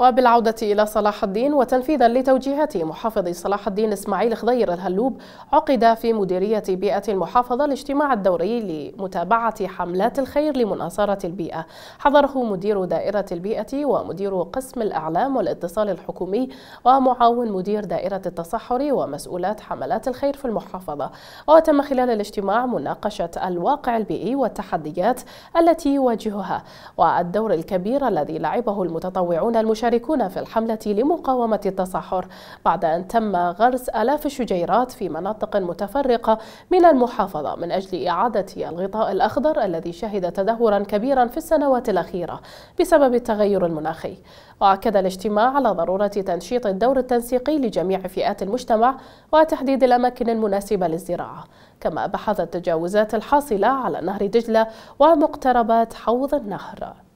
وبالعودة إلى صلاح الدين وتنفيذا لتوجيهات محافظ صلاح الدين إسماعيل خضير الهلوب عقد في مديرية بيئة المحافظة الاجتماع الدوري لمتابعة حملات الخير لمناصرة البيئة حضره مدير دائرة البيئة ومدير قسم الأعلام والاتصال الحكومي ومعاون مدير دائرة التصحر ومسؤولات حملات الخير في المحافظة وتم خلال الاجتماع مناقشة الواقع البيئي والتحديات التي يواجهها والدور الكبير الذي لعبه المتطوعون المشاركين المشاركون في الحملة لمقاومة التصحر بعد أن تم غرس آلاف الشجيرات في مناطق متفرقة من المحافظة من أجل إعادة الغطاء الأخضر الذي شهد تدهورا كبيرا في السنوات الأخيرة بسبب التغير المناخي وأكد الاجتماع على ضرورة تنشيط الدور التنسيقي لجميع فئات المجتمع وتحديد الأماكن المناسبة للزراعة كما بحث التجاوزات الحاصلة على نهر دجلة ومقتربات حوض النهر